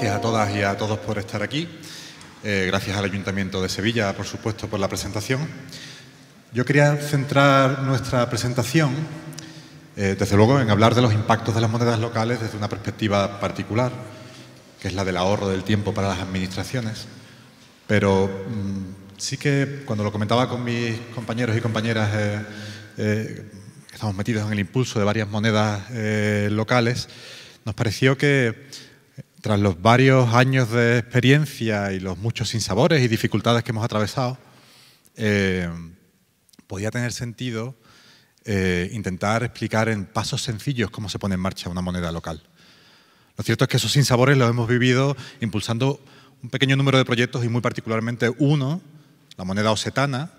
gracias a todas y a todos por estar aquí. Eh, gracias al Ayuntamiento de Sevilla, por supuesto, por la presentación. Yo quería centrar nuestra presentación, eh, desde luego, en hablar de los impactos de las monedas locales desde una perspectiva particular, que es la del ahorro del tiempo para las administraciones. Pero mm, sí que cuando lo comentaba con mis compañeros y compañeras eh, estamos metidos en el impulso de varias monedas locales, nos pareció que tras los varios años de experiencia y los muchos sinsabores y dificultades que hemos atravesado, eh, podía tener sentido eh, intentar explicar en pasos sencillos cómo se pone en marcha una moneda local. Lo cierto es que esos sinsabores los hemos vivido impulsando un pequeño número de proyectos y muy particularmente uno, la moneda osetana,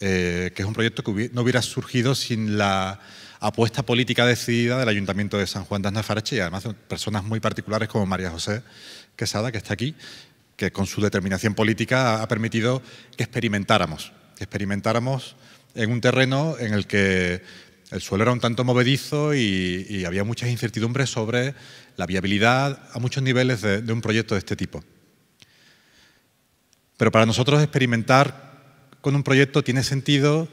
eh, que es un proyecto que no hubiera surgido sin la apuesta política decidida del Ayuntamiento de San Juan de Aznafarache y además de personas muy particulares como María José Quesada, que está aquí, que con su determinación política ha permitido que experimentáramos, que experimentáramos en un terreno en el que el suelo era un tanto movedizo y, había muchas incertidumbres sobre la viabilidad a muchos niveles de un proyecto de este tipo. Pero para nosotros experimentar con un proyecto tiene sentido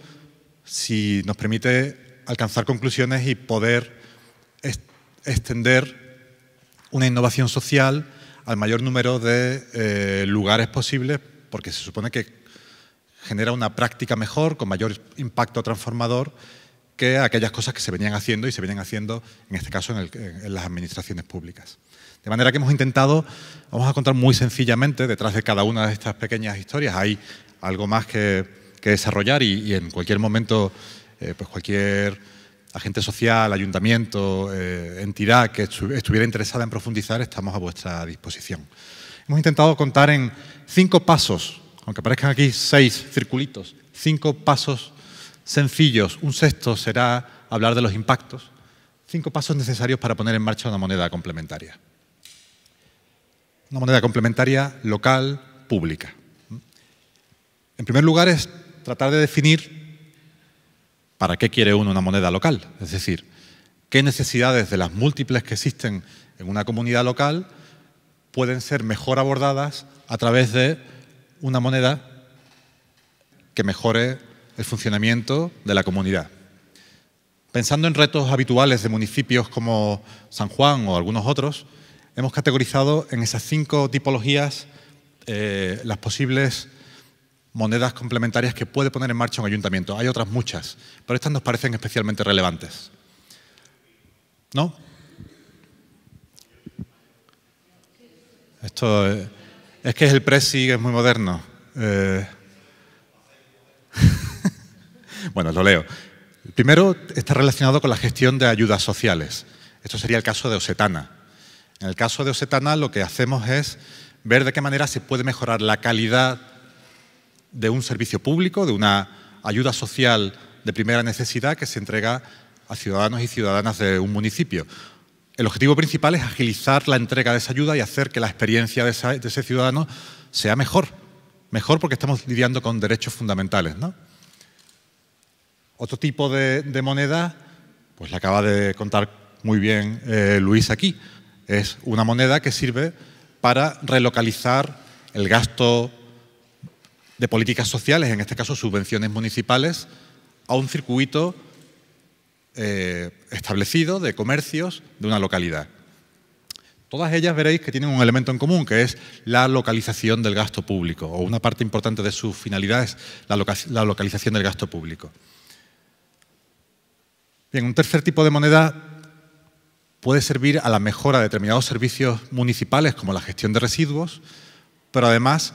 si nos permite alcanzar conclusiones y poder extender una innovación social al mayor número de eh, lugares posibles, porque se supone que genera una práctica mejor, con mayor impacto transformador, que aquellas cosas que se venían haciendo y se venían haciendo, en este caso, en, las administraciones públicas. De manera que hemos intentado, vamos a contar muy sencillamente, detrás de cada una de estas pequeñas historias hay algo más que, desarrollar y en cualquier momento eh, pues cualquier agente social, ayuntamiento, eh, entidad que estuviera interesada en profundizar, estamos a vuestra disposición. Hemos intentado contar en cinco pasos, aunque aparezcan aquí seis circulitos, cinco pasos sencillos. Un sexto será hablar de los impactos. Cinco pasos necesarios para poner en marcha una moneda complementaria. Una moneda complementaria local, pública. En primer lugar es tratar de definir ¿para qué quiere uno una moneda local? Es decir, ¿qué necesidades de las múltiples que existen en una comunidad local pueden ser mejor abordadas a través de una moneda que mejore el funcionamiento de la comunidad? Pensando en retos habituales de municipios como San Juan o algunos otros, hemos categorizado en esas cinco tipologías eh, las posibles monedas complementarias que puede poner en marcha un ayuntamiento. Hay otras muchas, pero estas nos parecen especialmente relevantes. ¿No? Esto eh, es que es el Presi, es muy moderno. Eh, bueno, lo leo. El primero está relacionado con la gestión de ayudas sociales. Esto sería el caso de Osetana. En el caso de Osetana lo que hacemos es ver de qué manera se puede mejorar la calidad de un servicio público, de una ayuda social de primera necesidad que se entrega a ciudadanos y ciudadanas de un municipio. El objetivo principal es agilizar la entrega de esa ayuda y hacer que la experiencia de, ese ciudadano sea mejor. Mejor porque estamos lidiando con derechos fundamentales. Otro tipo de, moneda, pues la acaba de contar muy bien eh, Luis aquí, es una moneda que sirve para relocalizar el gasto de políticas sociales, en este caso subvenciones municipales, a un circuito eh, establecido de comercios de una localidad. Todas ellas veréis que tienen un elemento en común, que es la localización del gasto público, o una parte importante de su finalidad es la, la localización del gasto público. Bien, un tercer tipo de moneda puede servir a la mejora de determinados servicios municipales, como la gestión de residuos, pero además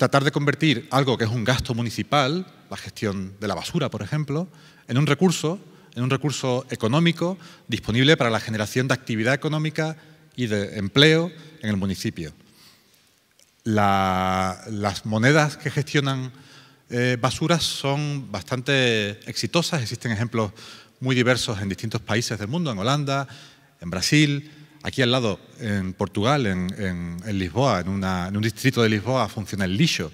tratar de convertir algo que es un gasto municipal, la gestión de la basura, por ejemplo, en un recurso, en un recurso económico disponible para la generación de actividad económica y de empleo en el municipio. las monedas que gestionan eh, basuras son bastante exitosas, existen ejemplos muy diversos en distintos países del mundo, en Holanda, en Brasil, Aquí al lado, en Portugal, en, Lisboa, en, un distrito de Lisboa, funciona el lixo,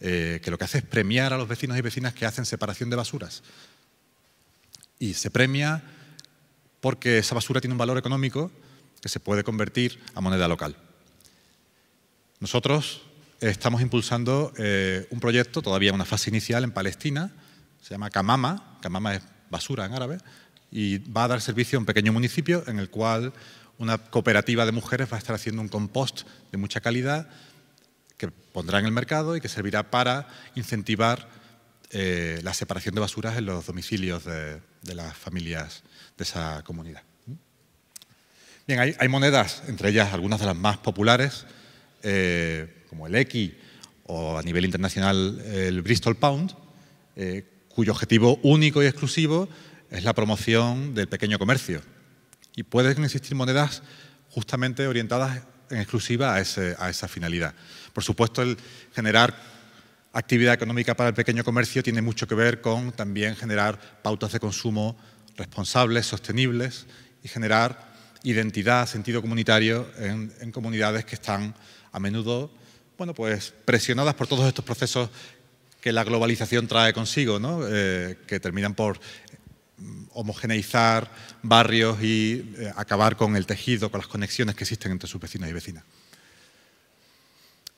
eh, que lo que hace es premiar a los vecinos y vecinas que hacen separación de basuras. Y se premia porque esa basura tiene un valor económico que se puede convertir a moneda local. Nosotros estamos impulsando eh, un proyecto, todavía en una fase inicial, en Palestina, se llama Kamama, Kamama es basura en árabe, y va a dar servicio a un pequeño municipio en el cual una cooperativa de mujeres va a estar haciendo un compost de mucha calidad que pondrá en el mercado y que servirá para incentivar eh, la separación de basuras en los domicilios de, las familias de esa comunidad. Bien, hay, monedas, entre ellas algunas de las más populares, eh, como el x o a nivel internacional el Bristol Pound, eh, cuyo objetivo único y exclusivo es la promoción del pequeño comercio, y pueden existir monedas justamente orientadas en exclusiva a, esa finalidad. Por supuesto, el generar actividad económica para el pequeño comercio tiene mucho que ver con también generar pautas de consumo responsables, sostenibles y generar identidad, sentido comunitario en, comunidades que están a menudo bueno, pues, presionadas por todos estos procesos que la globalización trae consigo, ¿no? Eh, que terminan por homogeneizar barrios y eh, acabar con el tejido, con las conexiones que existen entre sus vecinos y vecinas.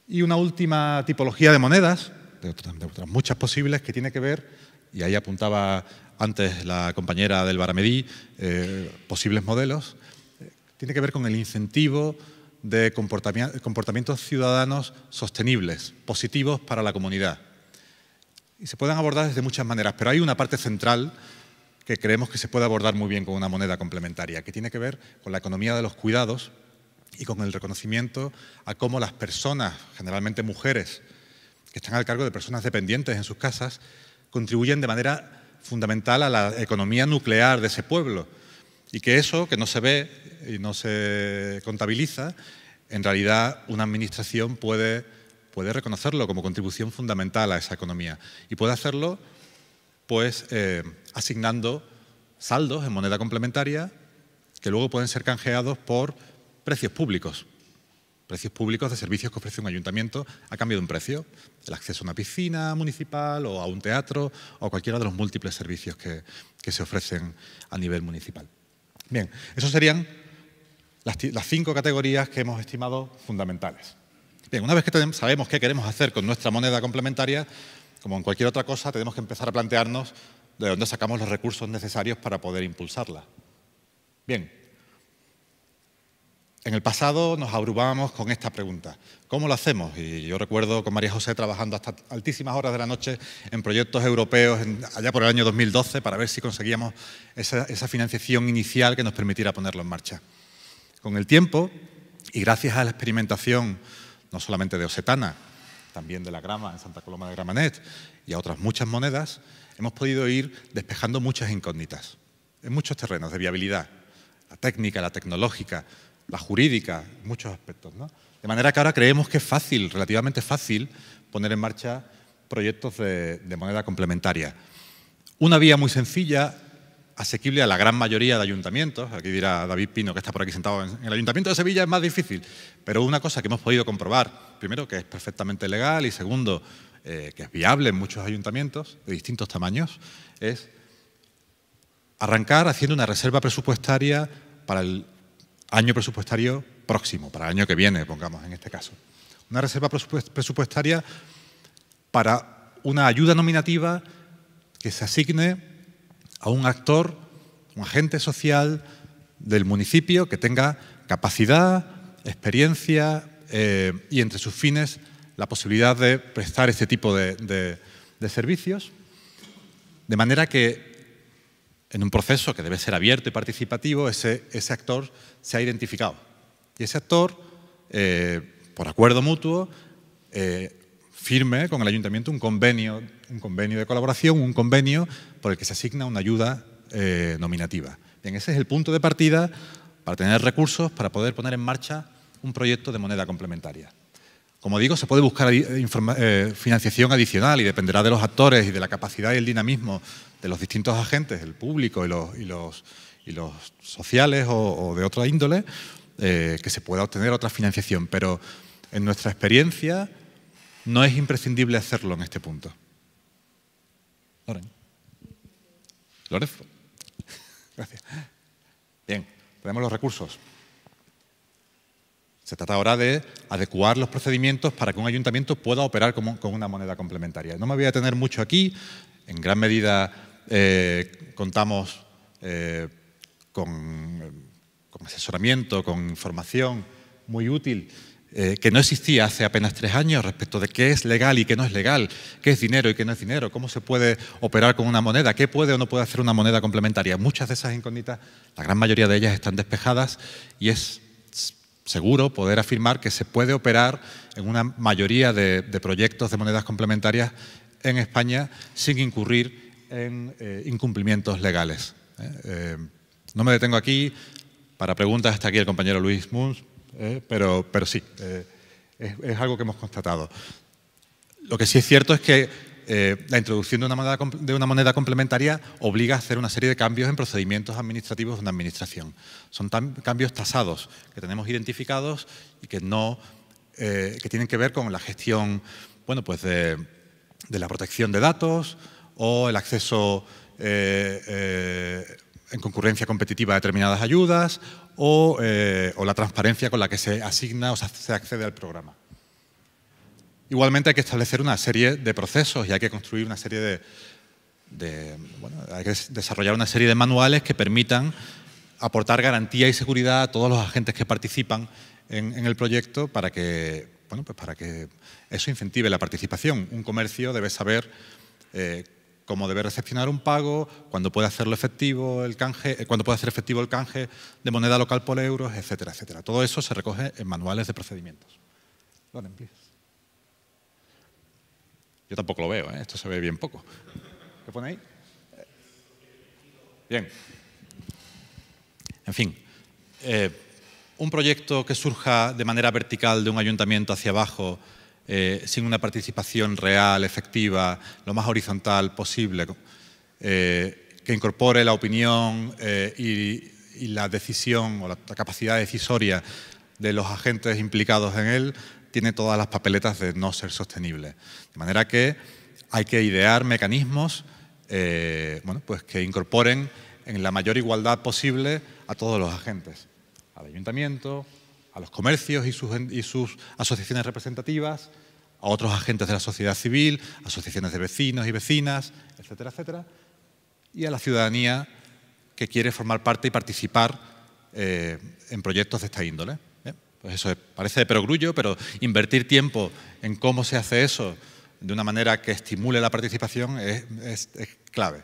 Y una última tipología de monedas, de otras, muchas posibles, que tiene que ver, y ahí apuntaba antes la compañera del Baramedí, eh, posibles modelos, eh, tiene que ver con el incentivo de comportamientos ciudadanos sostenibles, positivos para la comunidad. Y se pueden abordar desde muchas maneras, pero hay una parte central que creemos que se puede abordar muy bien con una moneda complementaria, que tiene que ver con la economía de los cuidados y con el reconocimiento a cómo las personas, generalmente mujeres, que están al cargo de personas dependientes en sus casas, contribuyen de manera fundamental a la economía nuclear de ese pueblo. Y que eso, que no se ve y no se contabiliza, en realidad una administración puede, puede reconocerlo como contribución fundamental a esa economía. Y puede hacerlo pues eh, asignando saldos en moneda complementaria que luego pueden ser canjeados por precios públicos, precios públicos de servicios que ofrece un ayuntamiento a cambio de un precio, el acceso a una piscina municipal o a un teatro o cualquiera de los múltiples servicios que, se ofrecen a nivel municipal. Bien, esas serían las, cinco categorías que hemos estimado fundamentales. Bien, una vez que sabemos qué queremos hacer con nuestra moneda complementaria, como en cualquier otra cosa, tenemos que empezar a plantearnos de dónde sacamos los recursos necesarios para poder impulsarla. Bien, en el pasado nos abrumábamos con esta pregunta, ¿cómo lo hacemos? Y yo recuerdo con María José trabajando hasta altísimas horas de la noche en proyectos europeos allá por el año 2012 para ver si conseguíamos esa, esa financiación inicial que nos permitiera ponerlo en marcha. Con el tiempo y gracias a la experimentación, no solamente de Osetana, también de la grama en Santa Coloma de Gramanet y a otras muchas monedas, hemos podido ir despejando muchas incógnitas en muchos terrenos de viabilidad, la técnica, la tecnológica, la jurídica, muchos aspectos. ¿no? De manera que ahora creemos que es fácil, relativamente fácil, poner en marcha proyectos de moneda complementaria. Una vía muy sencilla asequible a la gran mayoría de ayuntamientos. Aquí dirá David Pino, que está por aquí sentado. En el ayuntamiento de Sevilla es más difícil, pero una cosa que hemos podido comprobar, primero, que es perfectamente legal y segundo, eh, que es viable en muchos ayuntamientos de distintos tamaños, es arrancar haciendo una reserva presupuestaria para el año presupuestario próximo, para el año que viene, pongamos en este caso. Una reserva presupuestaria para una ayuda nominativa que se asigne a un actor, un agente social del municipio que tenga capacidad, experiencia eh, y entre sus fines la posibilidad de prestar este tipo de, servicios. De manera que en un proceso que debe ser abierto y participativo, ese, actor se ha identificado. Y ese actor, eh, por acuerdo mutuo, eh, firme con el ayuntamiento un convenio, un convenio de colaboración, un convenio por el que se asigna una ayuda eh, nominativa. ese es el punto de partida para tener recursos para poder poner en marcha un proyecto de moneda complementaria. Como digo, se puede buscar eh, eh, financiación adicional y dependerá de los actores y de la capacidad y el dinamismo de los distintos agentes, el público y los, sociales o, de otra índole, que se pueda obtener otra financiación. Pero en nuestra experiencia, no es imprescindible hacerlo en este punto. Loren. Gracias. Bien, tenemos los recursos. Se trata ahora de adecuar los procedimientos para que un ayuntamiento pueda operar con una moneda complementaria. No me voy a detener mucho aquí. En gran medida eh, contamos eh, con, eh, con, asesoramiento, con información muy útil eh, que no existía hace apenas tres años respecto de qué es legal y qué no es legal, qué es dinero y qué no es dinero, cómo se puede operar con una moneda, qué puede o no puede hacer una moneda complementaria. Muchas de esas incógnitas, la gran mayoría de ellas están despejadas y es seguro poder afirmar que se puede operar en una mayoría de, proyectos de monedas complementarias en España sin incurrir en eh, incumplimientos legales. ¿eh? no me detengo aquí. Para preguntas, hasta aquí el compañero Luis Muns. ¿eh? pero, pero sí, eh, es, algo que hemos constatado. Lo que sí es cierto es que eh, la introducción de una, moneda, de una moneda complementaria obliga a hacer una serie de cambios en procedimientos administrativos de una administración. Son cambios tasados que tenemos identificados y que, no, que tienen que ver con la gestión bueno, pues de, la protección de datos o el acceso en concurrencia competitiva determinadas ayudas eh, o, la transparencia con la que se asigna o se accede al programa. Igualmente hay que establecer una serie de procesos y hay que construir una serie de, bueno, hay que desarrollar una serie de manuales que permitan aportar garantía y seguridad a todos los agentes que participan en, el proyecto para que, bueno, pues para que eso incentive la participación. Un comercio debe saber eh, cómo debe recepcionar un pago, cuándo puede hacerlo efectivo el canje, eh, puede hacer efectivo el canje de moneda local por euros, etcétera, etcétera. Todo eso se recoge en manuales de procedimientos. Yo tampoco lo veo, ¿eh? esto se ve bien poco. ¿Qué pone ahí? Bien. En fin, eh, un proyecto que surja de manera vertical de un ayuntamiento hacia abajo eh, sin una participación real, efectiva, lo más horizontal posible, eh, que incorpore la opinión eh, y, la decisión o la, capacidad decisoria de los agentes implicados en él, tiene todas las papeletas de no ser sostenible. De manera que hay que idear mecanismos pues que incorporen en la mayor igualdad posible a todos los agentes, al ayuntamiento, a los comercios y sus, sus asociaciones representativas, a otros agentes de la sociedad civil, asociaciones de vecinos y vecinas, etcétera, etcétera, y a la ciudadanía que quiere formar parte y participar eh, en proyectos de esta índole. ¿eh? Pues eso parece de perogrullo, pero invertir tiempo en cómo se hace eso de una manera que estimule la participación es clave.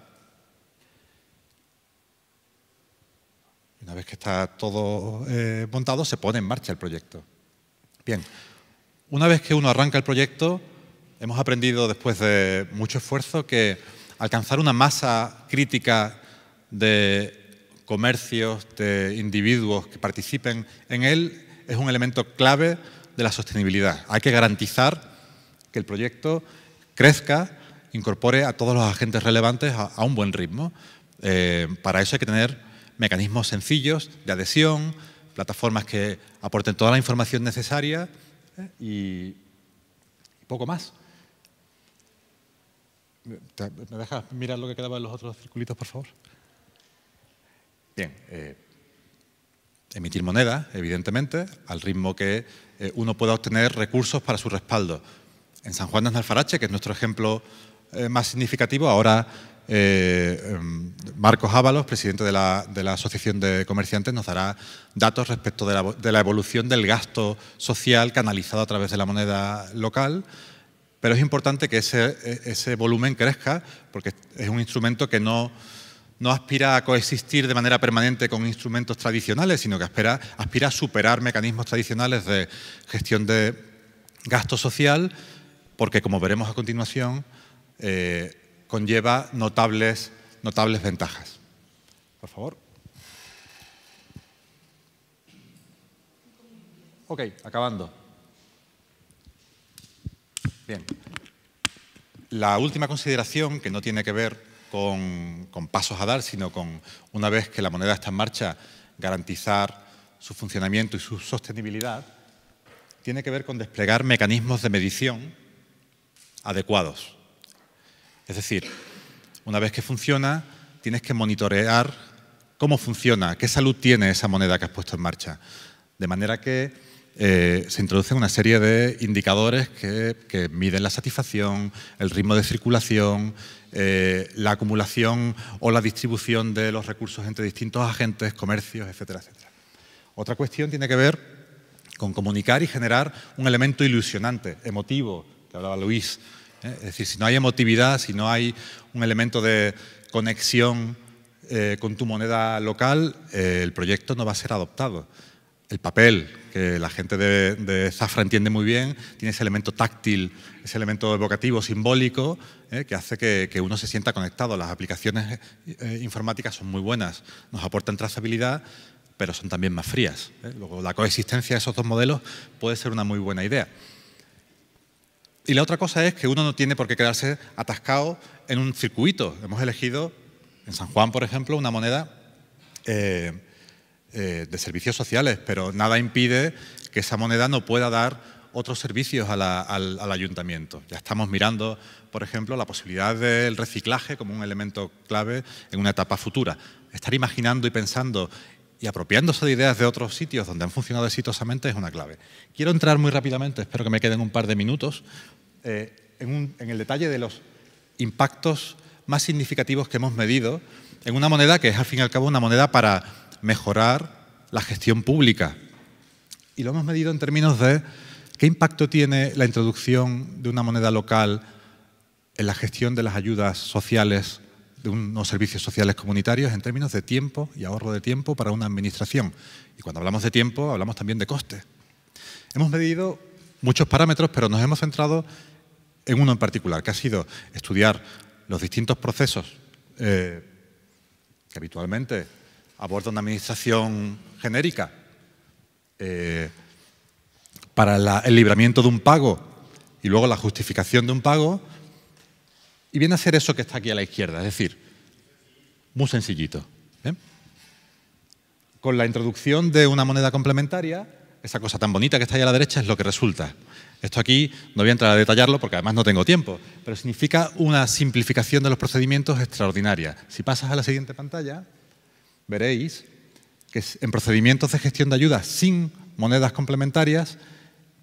Una vez que está todo eh, montado, se pone en marcha el proyecto. Bien, una vez que uno arranca el proyecto, hemos aprendido después de mucho esfuerzo que alcanzar una masa crítica de comercios, de individuos que participen en él, es un elemento clave de la sostenibilidad. Hay que garantizar que el proyecto crezca, incorpore a todos los agentes relevantes a, un buen ritmo. Eh, para eso hay que tener mecanismos sencillos de adhesión, plataformas que aporten toda la información necesaria eh, y poco más. ¿Me dejas mirar lo que quedaba en los otros circulitos, por favor? Bien. Eh, emitir moneda, evidentemente, al ritmo que eh, uno pueda obtener recursos para su respaldo. En San Juan de Alfarache, que es nuestro ejemplo más significativo, ahora eh, em, Marcos Ábalos, presidente de la, Asociación de Comerciantes, nos dará datos respecto de la, evolución del gasto social canalizado a través de la moneda local, pero es importante que ese, e, volumen crezca porque es un instrumento que no, aspira a coexistir de manera permanente con instrumentos tradicionales, sino que aspira, a superar mecanismos tradicionales de gestión de gasto social, porque como veremos a continuación, eh, conlleva notables, notables ventajas. Por favor. Ok, acabando. Bien. La última consideración, que no tiene que ver con, pasos a dar, sino con, una vez que la moneda está en marcha, garantizar su funcionamiento y su sostenibilidad, tiene que ver con desplegar mecanismos de medición adecuados. Es decir, una vez que funciona, tienes que monitorear cómo funciona, qué salud tiene esa moneda que has puesto en marcha. De manera que eh, se introducen una serie de indicadores que, miden la satisfacción, el ritmo de circulación, eh, la acumulación o la distribución de los recursos entre distintos agentes, comercios, etcétera, etcétera. Otra cuestión tiene que ver con comunicar y generar un elemento ilusionante, emotivo, que hablaba Luis, ¿eh? Es decir, si no hay emotividad, si no hay un elemento de conexión eh, con tu moneda local, eh, el proyecto no va a ser adoptado. El papel, que la gente de, Zafra entiende muy bien, tiene ese elemento táctil, ese elemento evocativo, simbólico, que hace que, que, uno se sienta conectado. Las aplicaciones informáticas son muy buenas, nos aportan trazabilidad, pero son también más frías. Luego, la coexistencia de esos dos modelos puede ser una muy buena idea. Y la otra cosa es que uno no tiene por qué quedarse atascado en un circuito. Hemos elegido, en San Juan, por ejemplo, una moneda eh, eh, de servicios sociales, pero nada impide que esa moneda no pueda dar otros servicios al, ayuntamiento. Ya estamos mirando, por ejemplo, la posibilidad del reciclaje como un elemento clave en una etapa futura. Estar imaginando y pensando y apropiándose de ideas de otros sitios donde han funcionado exitosamente es una clave. Quiero entrar muy rápidamente, espero que me queden un par de minutos, eh, en, en el detalle de los impactos más significativos que hemos medido en una moneda que es, al fin y al cabo, una moneda para mejorar la gestión pública. Y lo hemos medido en términos de qué impacto tiene la introducción de una moneda local en la gestión de las ayudas sociales, de unos servicios sociales comunitarios, en términos de tiempo y ahorro de tiempo para una administración. Y cuando hablamos de tiempo, hablamos también de coste. Hemos medido muchos parámetros, pero nos hemos centrado en uno en particular, que ha sido estudiar los distintos procesos eh, que habitualmente aborda una administración genérica eh, para el libramiento de un pago y luego la justificación de un pago, y viene a ser eso que está aquí a la izquierda, es decir, muy sencillito. ¿eh? Con la introducción de una moneda complementaria, esa cosa tan bonita que está ahí a la derecha es lo que resulta. Esto aquí no voy a entrar a detallarlo porque además no tengo tiempo, pero significa una simplificación de los procedimientos extraordinaria. Si pasas a la siguiente pantalla, veréis que en procedimientos de gestión de ayudas sin monedas complementarias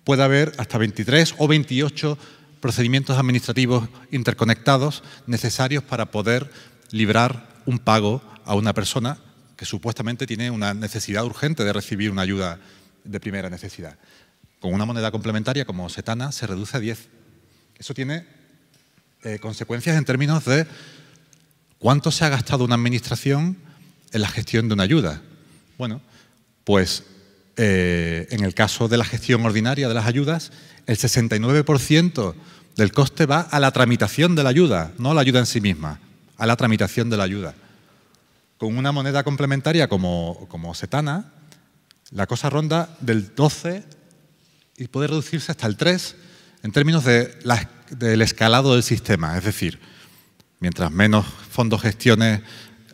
puede haber hasta 23 o 28 procedimientos administrativos interconectados necesarios para poder librar un pago a una persona que supuestamente tiene una necesidad urgente de recibir una ayuda de primera necesidad con una moneda complementaria como setana se reduce a 10. Eso tiene eh, consecuencias en términos de cuánto se ha gastado una administración en la gestión de una ayuda. Bueno, pues eh, en el caso de la gestión ordinaria de las ayudas, el 69% del coste va a la tramitación de la ayuda, no a la ayuda en sí misma, a la tramitación de la ayuda. Con una moneda complementaria como, como Setana, la cosa ronda del 12 y puede reducirse hasta el 3 en términos del escalado del sistema. Es decir, mientras menos fondos gestione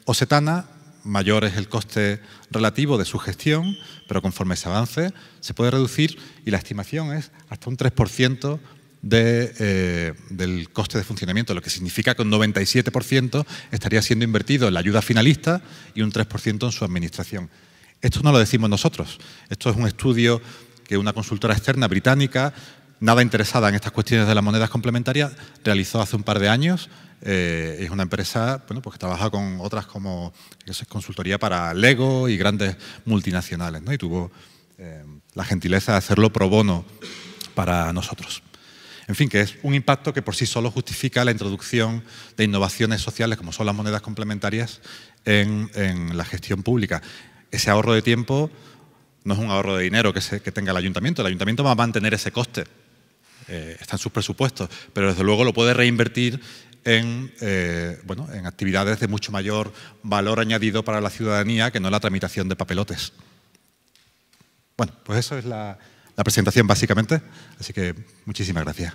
Osetana, mayor es el coste relativo de su gestión, pero conforme se avance se puede reducir y la estimación es hasta un 3% de, eh, del coste de funcionamiento, lo que significa que un 97% estaría siendo invertido en la ayuda finalista y un 3% en su administración. Esto no lo decimos nosotros, esto es un estudio que una consultora externa británica, nada interesada en estas cuestiones de las monedas complementarias, realizó hace un par de años. Eh, es una empresa bueno, pues que trabaja con otras como es consultoría para Lego y grandes multinacionales. ¿no? Y tuvo eh, la gentileza de hacerlo pro bono para nosotros. En fin, que es un impacto que por sí solo justifica la introducción de innovaciones sociales, como son las monedas complementarias, en la gestión pública. Ese ahorro de tiempo no es un ahorro de dinero que, tenga el ayuntamiento. El ayuntamiento va a mantener ese coste. Eh, está en sus presupuestos, pero desde luego lo puede reinvertir en, eh, bueno, en actividades de mucho mayor valor añadido para la ciudadanía que no la tramitación de papelotes. Bueno, pues eso es la presentación básicamente, así que muchísimas gracias.